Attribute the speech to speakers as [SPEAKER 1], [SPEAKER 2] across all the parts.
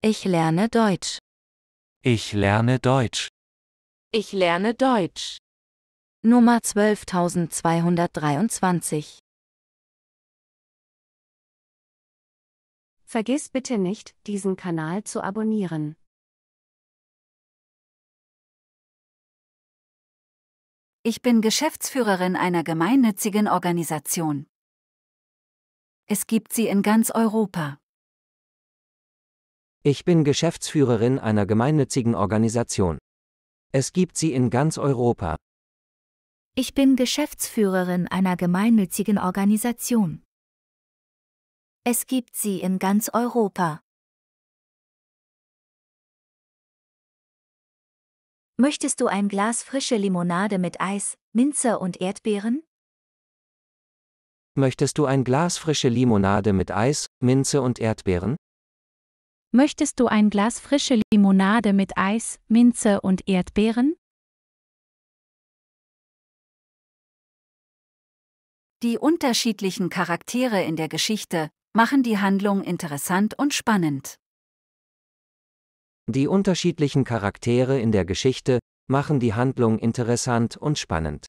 [SPEAKER 1] Ich lerne Deutsch. Ich lerne Deutsch. Ich lerne Deutsch.
[SPEAKER 2] Nummer 12223.
[SPEAKER 1] Vergiss bitte nicht, diesen Kanal zu abonnieren. Ich bin Geschäftsführerin einer gemeinnützigen Organisation.
[SPEAKER 2] Es gibt sie in ganz Europa.
[SPEAKER 3] Ich bin Geschäftsführerin einer gemeinnützigen Organisation. Es gibt sie in ganz Europa.
[SPEAKER 1] Ich bin Geschäftsführerin einer gemeinnützigen Organisation. Es gibt sie in ganz Europa. Möchtest du ein Glas frische Limonade mit Eis, Minze und Erdbeeren?
[SPEAKER 3] Möchtest du ein Glas frische Limonade mit Eis, Minze und Erdbeeren?
[SPEAKER 2] Möchtest du ein Glas frische
[SPEAKER 1] Limonade mit Eis, Minze und Erdbeeren? Die unterschiedlichen Charaktere in der
[SPEAKER 2] Geschichte machen die Handlung interessant und spannend.
[SPEAKER 3] Die unterschiedlichen Charaktere in der Geschichte machen die Handlung interessant und spannend.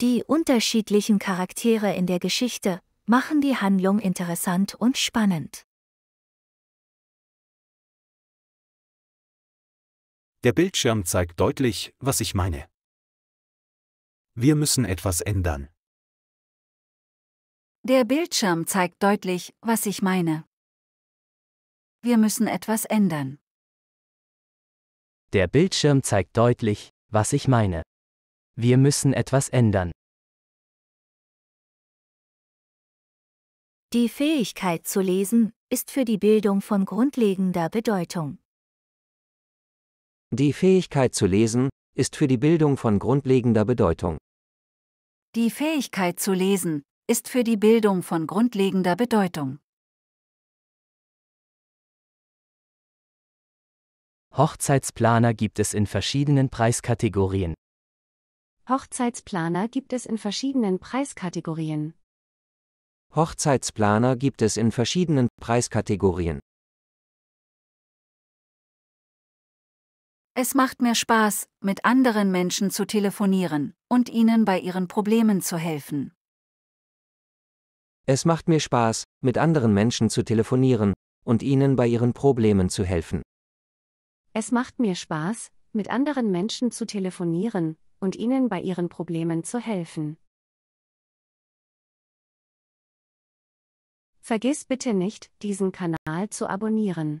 [SPEAKER 1] Die unterschiedlichen Charaktere in der Geschichte machen die Handlung interessant und spannend. Der Bildschirm zeigt deutlich, was ich meine. Wir müssen etwas ändern. Der Bildschirm
[SPEAKER 2] zeigt deutlich, was ich meine. Wir müssen etwas ändern.
[SPEAKER 1] Der Bildschirm zeigt deutlich, was ich meine. Wir müssen etwas ändern. Die Fähigkeit zu lesen ist für die Bildung von grundlegender Bedeutung.
[SPEAKER 3] Die Fähigkeit zu lesen ist für die Bildung von grundlegender
[SPEAKER 1] Bedeutung. Die Fähigkeit zu lesen ist für die Bildung von grundlegender Bedeutung. Hochzeitsplaner gibt es in verschiedenen Preiskategorien.
[SPEAKER 2] Hochzeitsplaner gibt es in verschiedenen Preiskategorien.
[SPEAKER 3] Hochzeitsplaner gibt es in verschiedenen Preiskategorien.
[SPEAKER 2] Es macht mir Spaß, mit anderen Menschen zu telefonieren und ihnen bei ihren Problemen zu helfen.
[SPEAKER 3] Es macht mir Spaß, mit anderen Menschen zu telefonieren und ihnen bei ihren Problemen zu helfen.
[SPEAKER 2] Es macht mir Spaß, mit anderen Menschen zu telefonieren und ihnen bei
[SPEAKER 1] ihren Problemen zu helfen. Vergiss bitte nicht, diesen Kanal zu abonnieren.